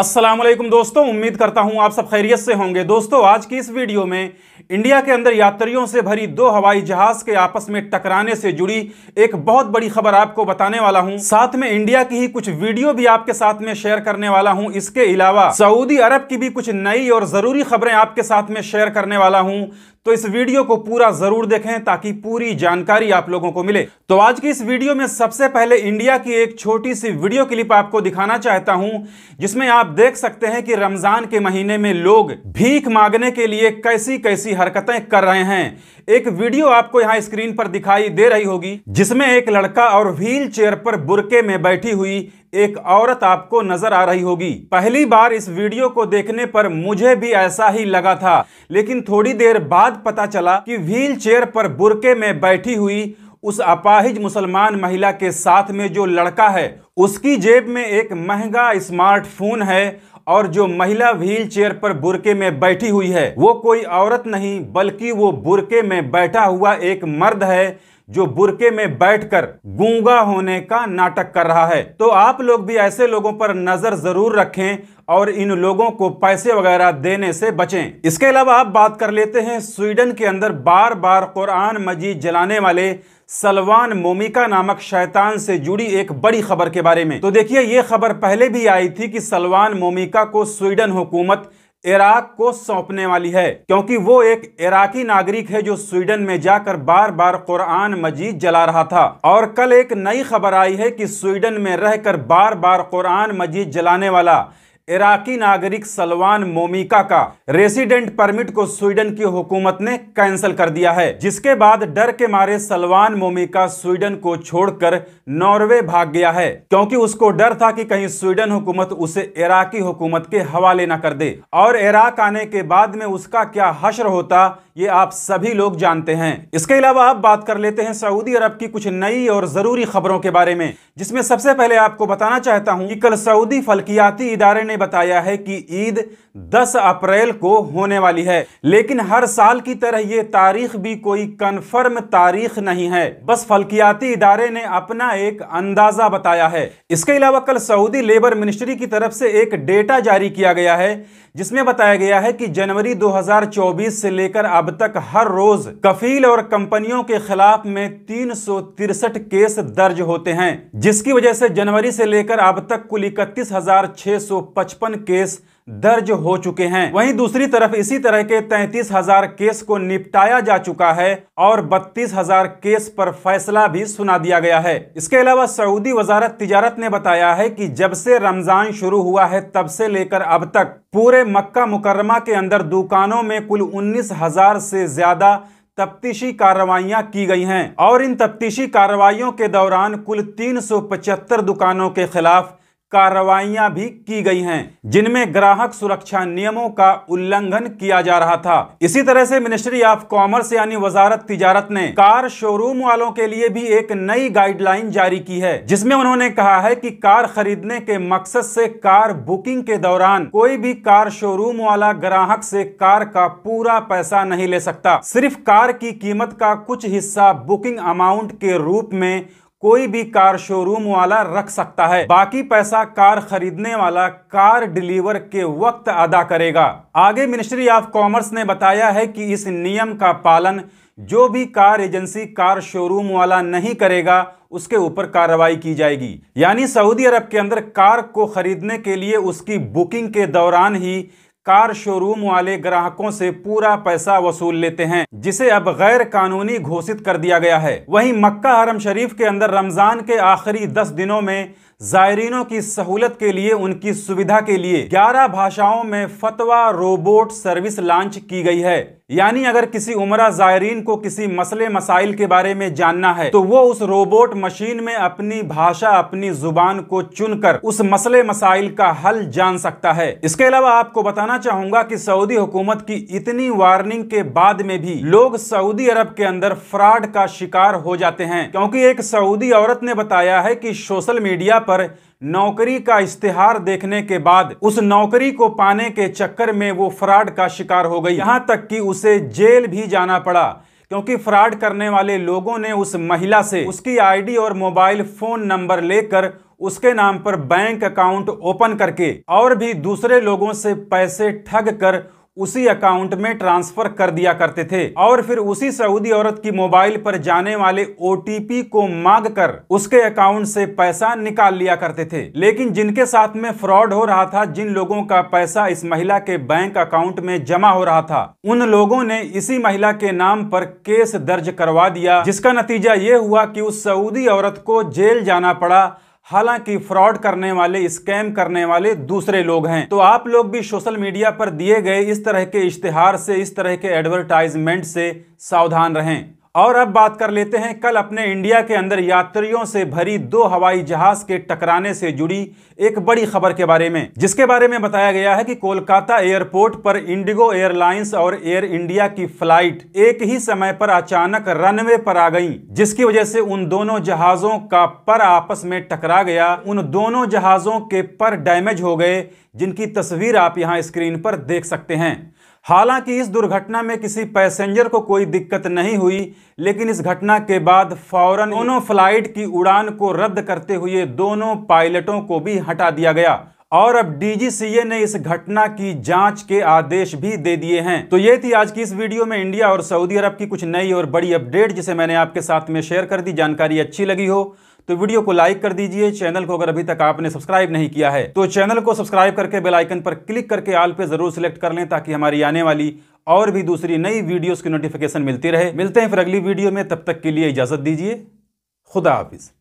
असलम दोस्तों उम्मीद करता हूं आप सब खैरियत से होंगे दोस्तों आज की इस वीडियो में इंडिया के अंदर यात्रियों से भरी दो हवाई जहाज के आपस में टकराने से जुड़ी एक बहुत बड़ी खबर आपको बताने वाला हूं साथ में इंडिया की ही कुछ वीडियो भी आपके साथ में शेयर करने वाला हूं इसके अलावा सऊदी अरब की भी कुछ नई और जरूरी खबरें आपके साथ में शेयर करने वाला हूं तो इस वीडियो को पूरा जरूर देखें ताकि पूरी जानकारी आप लोगों को मिले तो आज की इस वीडियो में सबसे पहले इंडिया की एक छोटी सी वीडियो क्लिप आपको दिखाना चाहता हूं जिसमें आप देख सकते हैं कि रमजान के महीने में लोग भीख मांगने के लिए कैसी कैसी हरकतें कर रहे हैं एक वीडियो आपको यहाँ स्क्रीन पर दिखाई दे रही होगी जिसमें एक लड़का और व्हील चेयर पर बुरके में बैठी हुई एक औरत आपको नजर आ रही होगी पहली बार इस वीडियो को देखने पर मुझे भी ऐसा ही लगा था लेकिन थोड़ी देर बाद पता चला कि व्हील चेयर पर बुरके में बैठी हुई उस अपाहिज मुसलमान महिला के साथ में जो लड़का है उसकी जेब में एक महंगा स्मार्टफोन है और जो महिला व्हील चेयर पर बुरके में बैठी हुई है वो कोई औरत नहीं बल्कि वो बुरके में बैठा हुआ एक मर्द है जो बुरके में बैठकर गूंगा होने का नाटक कर रहा है तो आप लोग भी ऐसे लोगों पर नजर जरूर रखें और इन लोगों को पैसे वगैरह देने से बचें इसके अलावा आप बात कर लेते हैं स्वीडन के अंदर बार बार कुरान मजीद जलाने वाले सलवान मोमिका नामक शैतान से जुड़ी एक बड़ी खबर के बारे में तो देखिए ये खबर पहले भी आई थी कि सलवान मोमिका को स्वीडन हुकूमत इराक को सौंपने वाली है क्योंकि वो एक इराकी नागरिक है जो स्वीडन में जाकर बार बार कुरान मजीद जला रहा था और कल एक नई खबर आई है कि स्वीडन में रहकर बार बार कुरान मजीद जलाने वाला इराकी नागरिक सलवान मोमिका का रेसिडेंट परमिट को स्वीडन की हुकूमत ने कैंसिल कर दिया है जिसके बाद डर के मारे सलवान मोमिका स्वीडन को छोड़कर नॉर्वे भाग गया है क्योंकि उसको डर था कि कहीं स्वीडन हुकूमत उसे इराकी हुकूमत के हवाले न कर दे और इराक आने के बाद में उसका क्या हश्र होता ये आप सभी लोग जानते हैं इसके अलावा आप बात कर लेते हैं सऊदी अरब की कुछ नई और ज़रूरी खबरों के बारे में जिसमें सबसे पहले आपको बताना चाहता हूं कि कल सऊदी फलकियाती इदारे ने बताया है कि ईद 10 अप्रैल को होने वाली है लेकिन हर साल की तरह ये तारीख भी कोई कन्फर्म तारीख नहीं है बस फलकियाती इदारे ने अपना एक अंदाज़ा बताया है इसके अलावा कल सऊदी लेबर मिनिस्ट्री की तरफ से एक डेटा जारी किया गया है जिसमें बताया गया है कि जनवरी 2024 से लेकर अब तक हर रोज कफील और कंपनियों के खिलाफ में तीन केस दर्ज होते हैं जिसकी वजह से जनवरी से लेकर अब तक कुल इकतीस केस दर्ज हो चुके हैं वहीं दूसरी तरफ इसी तरह के तैतीस हजार केस को निपटाया जा चुका है और बत्तीस हजार केस पर फैसला भी सुना दिया गया है इसके अलावा सऊदी वजारत तिजारत ने बताया है कि जब से रमजान शुरू हुआ है तब से लेकर अब तक पूरे मक्का मुकरमा के अंदर दुकानों में कुल उन्नीस हजार से ज्यादा तफ्तीशी कार्रवाइयां की गई हैं और इन तफ्तीशी कार्रवाइयों के दौरान कुल तीन दुकानों के खिलाफ कार्रवाइयां भी की गई हैं जिनमें ग्राहक सुरक्षा नियमों का उल्लंघन किया जा रहा था इसी तरह से मिनिस्ट्री ऑफ कॉमर्स यानी वजारत तिजारत ने कार शोरूम वालों के लिए भी एक नई गाइडलाइन जारी की है जिसमें उन्होंने कहा है कि कार खरीदने के मकसद से कार बुकिंग के दौरान कोई भी कार शोरूम वाला ग्राहक से कार का पूरा पैसा नहीं ले सकता सिर्फ कार की कीमत का कुछ हिस्सा बुकिंग अमाउंट के रूप में कोई भी कार शोरूम वाला रख सकता है बाकी पैसा कार खरीदने वाला कार डिलीवर के वक्त अदा करेगा आगे मिनिस्ट्री ऑफ कॉमर्स ने बताया है कि इस नियम का पालन जो भी कार एजेंसी कार शोरूम वाला नहीं करेगा उसके ऊपर कार्रवाई की जाएगी यानी सऊदी अरब के अंदर कार को खरीदने के लिए उसकी बुकिंग के दौरान ही कार शोरूम वाले ग्राहकों से पूरा पैसा वसूल लेते हैं जिसे अब गैर कानूनी घोषित कर दिया गया है वहीं मक्का हरम शरीफ के अंदर रमजान के आखिरी दस दिनों में जायरीनों की सहूलत के लिए उनकी सुविधा के लिए 11 भाषाओं में फतवा रोबोट सर्विस लॉन्च की गई है यानी अगर किसी उमरा जायरीन को किसी मसले मसाइल के बारे में जानना है तो वो उस रोबोट मशीन में अपनी भाषा अपनी जुबान को चुनकर उस मसले मसाइल का हल जान सकता है इसके अलावा आपको बताना चाहूंगा कि सऊदी हुकूमत की इतनी वार्निंग के बाद में भी लोग सऊदी अरब के अंदर फ्रॉड का शिकार हो जाते हैं क्योंकि एक सऊदी औरत ने बताया है की सोशल मीडिया पर नौकरी का इश्तेहार देखने के बाद उस नौकरी को पाने के चक्कर में वो फ्रॉड का शिकार हो गई यहाँ तक कि उसे जेल भी जाना पड़ा क्योंकि फ्रॉड करने वाले लोगों ने उस महिला से उसकी आईडी और मोबाइल फ़ोन नंबर लेकर उसके नाम पर बैंक अकाउंट ओपन करके और भी दूसरे लोगों से पैसे ठग कर उसी अकाउंट में ट्रांसफर कर दिया करते थे और फिर उसी सऊदी औरत की मोबाइल पर जाने वाले ओ को मांग कर उसके अकाउंट से पैसा निकाल लिया करते थे लेकिन जिनके साथ में फ्रॉड हो रहा था जिन लोगों का पैसा इस महिला के बैंक अकाउंट में जमा हो रहा था उन लोगों ने इसी महिला के नाम पर केस दर्ज करवा दिया जिसका नतीजा ये हुआ की उस सऊदी औरत को जेल जाना पड़ा हालांकि फ्रॉड करने वाले स्कैम करने वाले दूसरे लोग हैं तो आप लोग भी सोशल मीडिया पर दिए गए इस तरह के इश्तेहार से इस तरह के एडवर्टाइजमेंट से सावधान रहें और अब बात कर लेते हैं कल अपने इंडिया के अंदर यात्रियों से भरी दो हवाई जहाज के टकराने से जुड़ी एक बड़ी खबर के बारे में जिसके बारे में बताया गया है कि कोलकाता एयरपोर्ट पर इंडिगो एयरलाइंस और एयर इंडिया की फ्लाइट एक ही समय पर अचानक रनवे पर आ गई जिसकी वजह से उन दोनों जहाजों का पर आपस में टकरा गया उन दोनों जहाजों के पर डैमेज हो गए जिनकी तस्वीर आप यहाँ स्क्रीन पर देख सकते हैं हालांकि इस दुर्घटना में किसी पैसेंजर को कोई दिक्कत नहीं हुई लेकिन इस घटना के बाद फौरन दोनों फ्लाइट की उड़ान को रद्द करते हुए दोनों पायलटों को भी हटा दिया गया और अब डीजीसीए ने इस घटना की जांच के आदेश भी दे दिए हैं तो ये थी आज की इस वीडियो में इंडिया और सऊदी अरब की कुछ नई और बड़ी अपडेट जिसे मैंने आपके साथ में शेयर कर दी जानकारी अच्छी लगी हो तो वीडियो को लाइक कर दीजिए चैनल को अगर अभी तक आपने सब्सक्राइब नहीं किया है तो चैनल को सब्सक्राइब करके बेलाइकन पर क्लिक करके आल पे जरूर सिलेक्ट कर लें ताकि हमारी आने वाली और भी दूसरी नई वीडियोस की नोटिफिकेशन मिलती रहे मिलते हैं फिर अगली वीडियो में तब तक के लिए इजाजत दीजिए खुदा हाफिज़